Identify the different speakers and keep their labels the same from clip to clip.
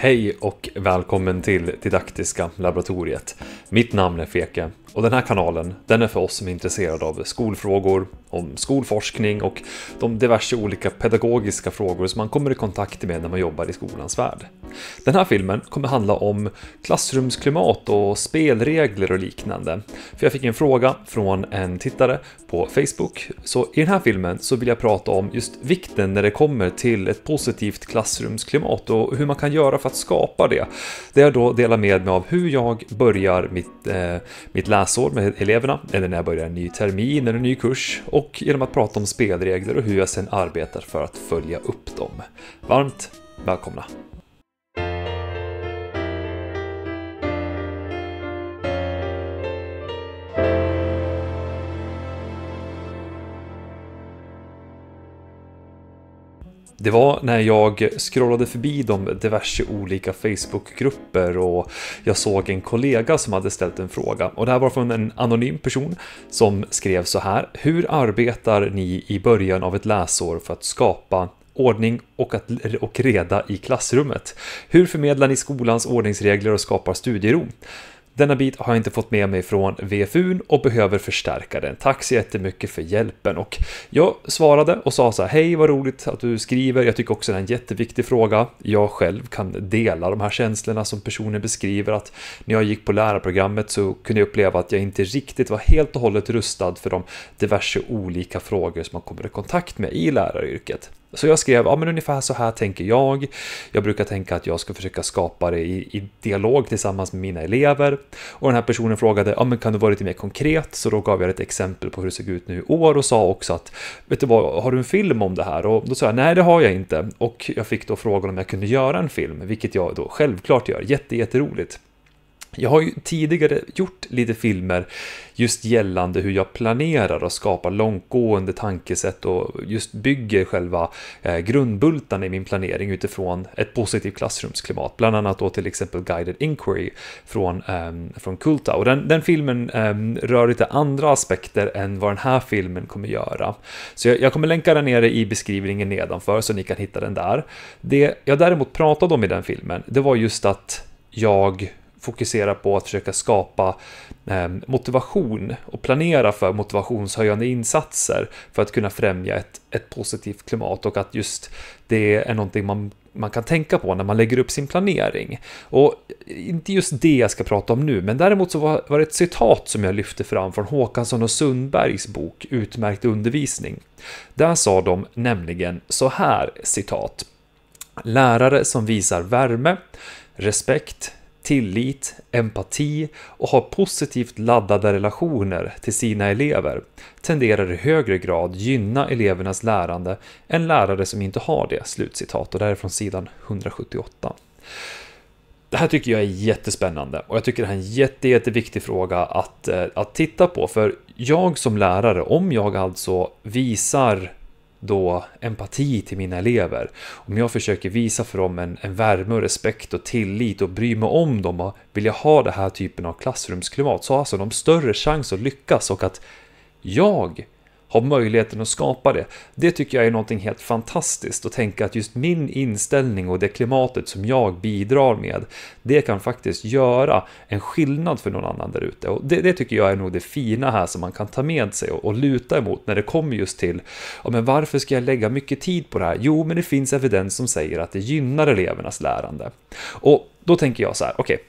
Speaker 1: Hej och välkommen till Didaktiska laboratoriet. Mitt namn är Feke och den här kanalen, den är för oss som är intresserade av skolfrågor, om skolforskning och de diverse olika pedagogiska frågor som man kommer i kontakt med när man jobbar i skolans värld. Den här filmen kommer handla om klassrumsklimat och spelregler och liknande. För jag fick en fråga från en tittare på Facebook, så i den här filmen så vill jag prata om just vikten när det kommer till ett positivt klassrumsklimat och hur man kan göra för att skapa det. Det jag då delar med mig av hur jag börjar mitt, eh, mitt lärande läsår med eleverna, eller när jag börjar en ny termin eller en ny kurs och genom att prata om spelregler och hur jag sedan arbetar för att följa upp dem. Varmt välkomna! Det var när jag scrollade förbi de diverse olika Facebookgrupper och jag såg en kollega som hade ställt en fråga och det här var från en anonym person som skrev så här. Hur arbetar ni i början av ett läsår för att skapa ordning och, att, och reda i klassrummet? Hur förmedlar ni skolans ordningsregler och skapar studiero? Denna bit har jag inte fått med mig från VFU och behöver förstärka den. Tack så jättemycket för hjälpen. Och jag svarade och sa så här, hej vad roligt att du skriver. Jag tycker också det är en jätteviktig fråga. Jag själv kan dela de här känslorna som personen beskriver att när jag gick på lärarprogrammet så kunde jag uppleva att jag inte riktigt var helt och hållet rustad för de diverse olika frågor som man kommer i kontakt med i läraryrket. Så jag skrev, ja men ungefär så här tänker jag. Jag brukar tänka att jag ska försöka skapa det i, i, dialog tillsammans med mina elever. Och den här personen frågade, ja men kan du vara lite mer konkret? Så då gav jag ett exempel på hur det såg ut nu i år och sa också att, vet du vad, har du en film om det här? Och då sa jag, nej det har jag inte. Och jag fick då frågan om jag kunde göra en film, vilket jag då självklart gör, jätteroligt. Jätte, jag har ju tidigare gjort lite filmer just gällande hur jag planerar och skapar långtgående tankesätt och just bygger själva eh, grundbultarna i min planering utifrån ett positivt klassrumsklimat. Bland annat då till exempel Guided Inquiry från, um, från Kulta. Och den, den filmen um, rör lite andra aspekter än vad den här filmen kommer göra. Så jag, jag, kommer länka den nere i beskrivningen nedanför så ni kan hitta den där. Det jag däremot pratade om i den filmen, det var just att jag fokusera på att försöka skapa ehm, motivation och planera för motivationshöjande insatser för att kunna främja ett, ett positivt klimat och att just det är någonting man man kan tänka på när man lägger upp sin planering. Och eh, inte just det jag ska prata om nu, men däremot så var det ett citat som jag lyfte fram från Håkansson och Sundbergs bok Utmärkt undervisning. Där sa de nämligen så här, citat. Lärare som visar värme, respekt, tillit, empati och har positivt laddade relationer till sina elever tenderar i högre grad gynna elevernas lärande än lärare som inte har det." Slutcitat och det här är från sidan 178. Det här tycker jag är jättespännande och jag tycker det här är en jätte, jätteviktig fråga att, eh, att titta på för jag som lärare, om jag alltså visar då empati till mina elever. Om jag försöker visa för dem en, en värme och respekt och tillit och bry mig om dem och vill jag ha den här typen av klassrumsklimat så har alltså de större chans att lyckas och att jag har möjligheten att skapa det. Det tycker jag är någonting helt fantastiskt att tänka att just min inställning och det klimatet som jag bidrar med, det kan faktiskt göra en skillnad för någon annan där ute. Och det, det, tycker jag är nog det fina här som man kan ta med sig och, och luta emot när det kommer just till, ja, men varför ska jag lägga mycket tid på det här? Jo, men det finns evidens som säger att det gynnar elevernas lärande. Och då tänker jag så här, okej, okay,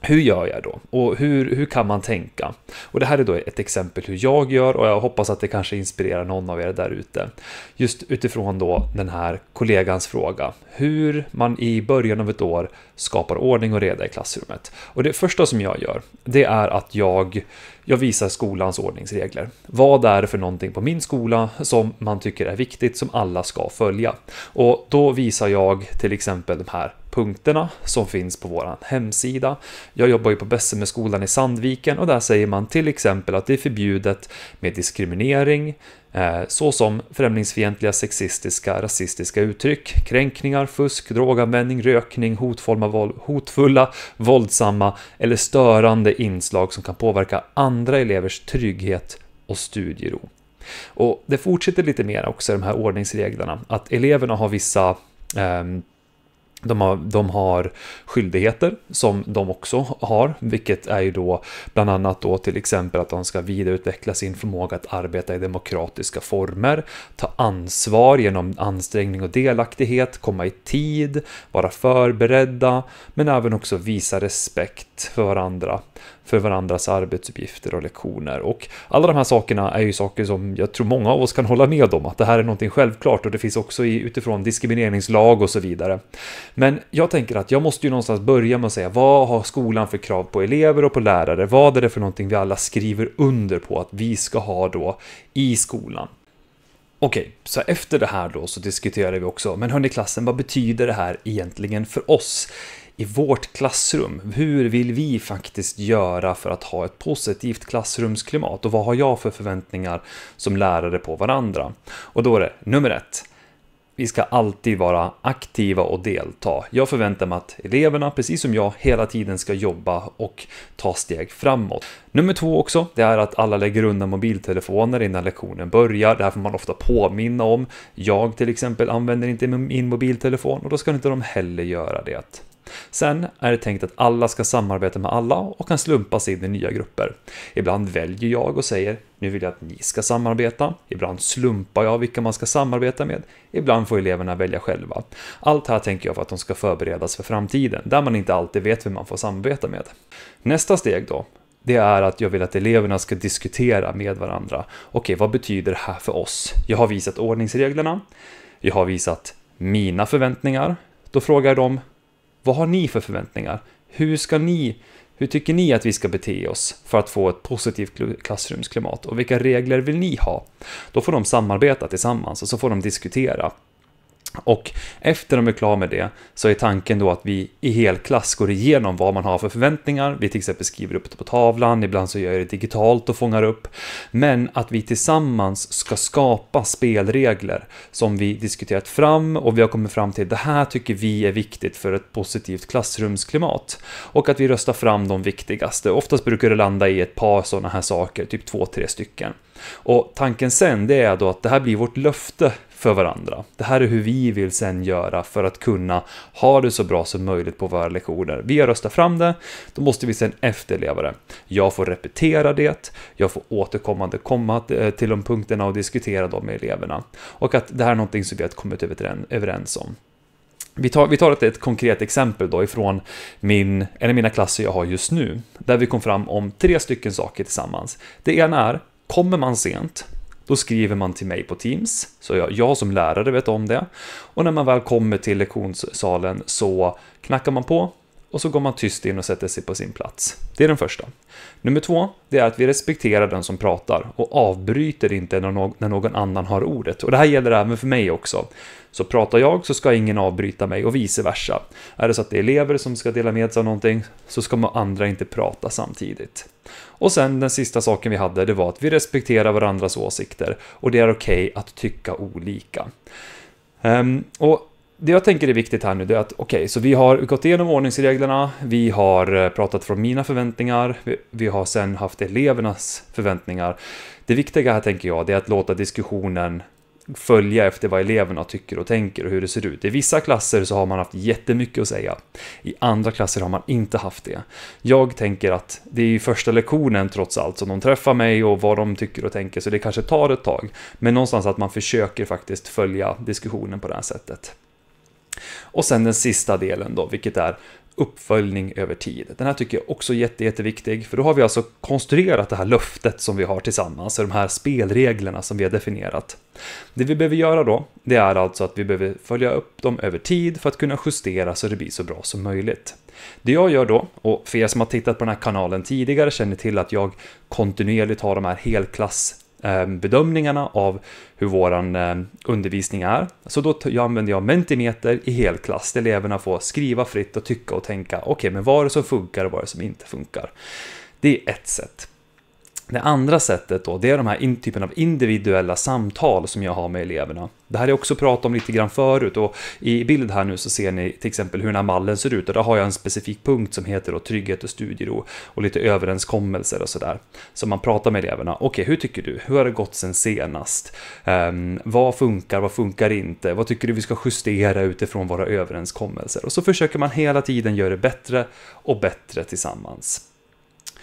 Speaker 1: hur gör jag då? Och hur, hur kan man tänka? Och det här är då ett exempel hur jag gör och jag hoppas att det kanske inspirerar någon av er där ute. Just utifrån då den här kollegans fråga. Hur man i början av ett år skapar ordning och reda i klassrummet. Och det första som jag gör, det är att jag, jag visar skolans ordningsregler. Vad är det för någonting på min skola som man tycker är viktigt, som alla ska följa? Och då visar jag till exempel de här punkterna som finns på vår hemsida. Jag jobbar ju på Bessemerskolan i Sandviken och där säger man till exempel att det är förbjudet med diskriminering, eh, såsom främlingsfientliga, sexistiska, rasistiska uttryck, kränkningar, fusk, droganvändning, rökning, hotfulla, våldsamma eller störande inslag som kan påverka andra elevers trygghet och studiero. Och det fortsätter lite mer också i de här ordningsreglerna, att eleverna har vissa eh, de har, de har skyldigheter som de också har, vilket är ju då bland annat då till exempel att de ska vidareutveckla sin förmåga att arbeta i demokratiska former, ta ansvar genom ansträngning och delaktighet, komma i tid, vara förberedda, men även också visa respekt för varandra för varandras arbetsuppgifter och lektioner. Och alla de här sakerna är ju saker som jag tror många av oss kan hålla med om, att det här är någonting självklart och det finns också i, utifrån diskrimineringslag och så vidare. Men jag tänker att jag måste ju någonstans börja med att säga vad har skolan för krav på elever och på lärare? Vad är det för någonting vi alla skriver under på att vi ska ha då i skolan? Okej, så efter det här då så diskuterade vi också, men hörni klassen, vad betyder det här egentligen för oss? i vårt klassrum. Hur vill vi faktiskt göra för att ha ett positivt klassrumsklimat och vad har jag för förväntningar som lärare på varandra? Och då är det nummer ett. Vi ska alltid vara aktiva och delta. Jag förväntar mig att eleverna, precis som jag, hela tiden ska jobba och ta steg framåt. Nummer två också, det är att alla lägger undan mobiltelefoner innan lektionen börjar. Det här får man ofta påminna om. Jag till exempel använder inte min mobiltelefon och då ska inte de heller göra det. Sen är det tänkt att alla ska samarbeta med alla och kan slumpas in i nya grupper. Ibland väljer jag och säger “nu vill jag att ni ska samarbeta”, ibland slumpar jag vilka man ska samarbeta med, ibland får eleverna välja själva. Allt här tänker jag för att de ska förberedas för framtiden, där man inte alltid vet vem man får samarbeta med. Nästa steg då, det är att jag vill att eleverna ska diskutera med varandra. Okej, vad betyder det här för oss? Jag har visat ordningsreglerna, jag har visat mina förväntningar, då frågar de vad har ni för förväntningar? Hur ska ni hur tycker ni att vi ska bete oss för att få ett positivt klassrumsklimat och vilka regler vill ni ha? Då får de samarbeta tillsammans och så får de diskutera och efter de är klara med det så är tanken då att vi i helklass går igenom vad man har för förväntningar. Vi till exempel skriver upp det på tavlan, ibland så gör jag det digitalt och fångar upp. Men att vi tillsammans ska skapa spelregler som vi diskuterat fram och vi har kommit fram till det här tycker vi är viktigt för ett positivt klassrumsklimat. Och att vi röstar fram de viktigaste. Oftast brukar det landa i ett par sådana här saker, typ två, tre stycken. Och tanken sen det är då att det här blir vårt löfte för varandra. Det här är hur vi vill sen göra för att kunna ha det så bra som möjligt på våra lektioner. Vi har röstat fram det, då måste vi sen efterleva det. Jag får repetera det, jag får återkommande komma eh, till de punkterna och diskutera dem med eleverna. Och att det här är någonting som vi har kommit överens om. Vi tar, vi tar ett, ett, konkret exempel då ifrån min, en av mina klasser jag har just nu, där vi kom fram om tre stycken saker tillsammans. Det ena är, Kommer man sent, då skriver man till mig på Teams, så jag, jag, som lärare vet om det. Och när man väl kommer till lektionssalen så knackar man på och så går man tyst in och sätter sig på sin plats. Det är den första. Nummer två, det är att vi respekterar den som pratar och avbryter inte när någon annan har ordet. Och det här gäller även för mig också. Så pratar jag så ska ingen avbryta mig och vice versa. Är det så att det är elever som ska dela med sig av någonting så ska man andra inte prata samtidigt. Och sen den sista saken vi hade, det var att vi respekterar varandras åsikter och det är okej okay att tycka olika. Um, och det jag tänker är viktigt här nu är att okej, okay, så vi har gått igenom ordningsreglerna, vi har eh, pratat från mina förväntningar, vi, vi har sen haft elevernas förväntningar. Det viktiga här tänker jag, det är att låta diskussionen följa efter vad eleverna tycker och tänker och hur det ser ut. I vissa klasser så har man haft jättemycket att säga. I andra klasser har man inte haft det. Jag tänker att det är ju första lektionen trots allt som de träffar mig och vad de tycker och tänker, så det kanske tar ett tag. Men någonstans att man försöker faktiskt följa diskussionen på det här sättet. Och sen den sista delen då, vilket är uppföljning över tid. Den här tycker jag också är jätte, jätteviktig, för då har vi alltså konstruerat det här löftet som vi har tillsammans, de här spelreglerna som vi har definierat. Det vi behöver göra då, det är alltså att vi behöver följa upp dem över tid för att kunna justera så det blir så bra som möjligt. Det jag gör då, och för er som har tittat på den här kanalen tidigare känner till att jag kontinuerligt har de här helklass Ehm, bedömningarna av hur vår ehm, undervisning är. Så då använder jag Mentimeter i helklass. Eleverna får skriva fritt och tycka och tänka. Okej, okay, men vad är det som funkar och vad är det som inte funkar? Det är ett sätt. Det andra sättet då, det är de här in, typen av individuella samtal som jag har med eleverna. Det här har jag också pratat om lite grann förut och i bild här nu så ser ni till exempel hur den här mallen ser ut och där har jag en specifik punkt som heter då trygghet och studiero och lite överenskommelser och sådär. som man pratar med eleverna. Okej, okay, hur tycker du? Hur har det gått sen senast? Um, vad funkar? Vad funkar inte? Vad tycker du vi ska justera utifrån våra överenskommelser? Och så försöker man hela tiden göra det bättre och bättre tillsammans.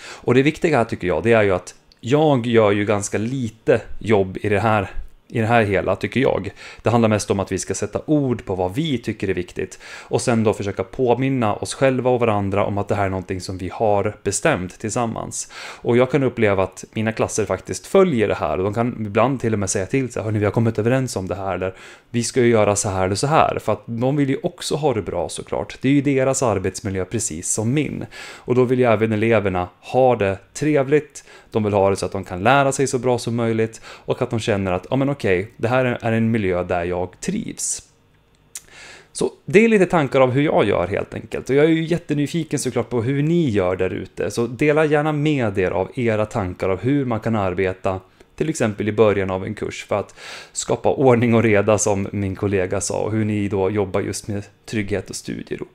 Speaker 1: Och det viktiga tycker jag, det är ju att jag gör ju ganska lite jobb i det här i det här hela, tycker jag. Det handlar mest om att vi ska sätta ord på vad vi tycker är viktigt och sen då försöka påminna oss själva och varandra om att det här är någonting som vi har bestämt tillsammans. Och jag kan uppleva att mina klasser faktiskt följer det här och de kan ibland till och med säga till sig, att vi har kommit överens om det här eller vi ska ju göra så här eller så här, för att de vill ju också ha det bra såklart. Det är ju deras arbetsmiljö precis som min. Och då vill ju även eleverna ha det trevligt, de vill ha det så att de kan lära sig så bra som möjligt och att de känner att, ja men okej, det här är en miljö där jag trivs. Så det är lite tankar av hur jag gör helt enkelt. Och jag är ju jättenyfiken såklart på hur ni gör där ute. Så dela gärna med er av era tankar av hur man kan arbeta till exempel i början av en kurs för att skapa ordning och reda som min kollega sa och hur ni då jobbar just med trygghet och studiero.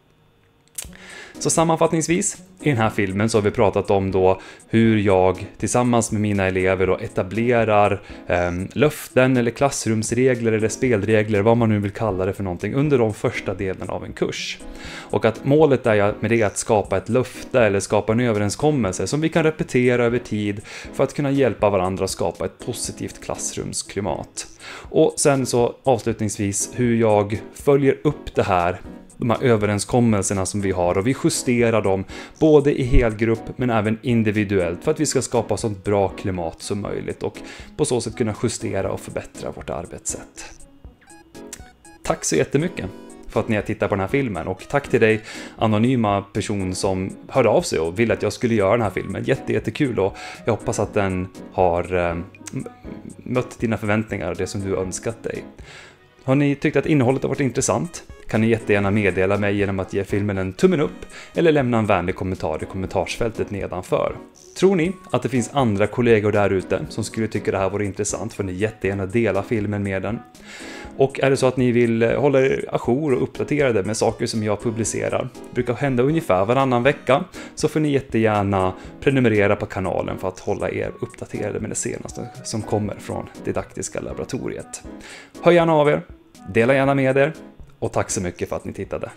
Speaker 1: Så sammanfattningsvis, i den här filmen så har vi pratat om då hur jag tillsammans med mina elever då etablerar eh, löften eller klassrumsregler eller spelregler, vad man nu vill kalla det för någonting, under de första delarna av en kurs. Och att målet är med det är att skapa ett löfte eller skapa en överenskommelse som vi kan repetera över tid för att kunna hjälpa varandra att skapa ett positivt klassrumsklimat. Och sen så avslutningsvis hur jag följer upp det här de här överenskommelserna som vi har och vi justerar dem både i helgrupp men även individuellt för att vi ska skapa så bra klimat som möjligt och på så sätt kunna justera och förbättra vårt arbetssätt. Tack så jättemycket! för att ni har tittat på den här filmen och tack till dig anonyma person som hörde av sig och ville att jag skulle göra den här filmen. Jättejättekul och jag hoppas att den har eh, mött dina förväntningar och det som du önskat dig. Har ni tyckt att innehållet har varit intressant? kan ni jättegärna meddela mig genom att ge filmen en tummen upp eller lämna en vänlig kommentar i kommentarsfältet nedanför. Tror ni att det finns andra kollegor där ute som skulle tycka det här vore intressant får ni jättegärna dela filmen med den. Och är det så att ni vill eh, hålla er ajour och uppdaterade med saker som jag publicerar, det brukar hända ungefär varannan vecka, så får ni jättegärna prenumerera på kanalen för att hålla er uppdaterade med det senaste som kommer från Didaktiska laboratoriet. Hör gärna av er, dela gärna med er, och tack så mycket för att ni tittade.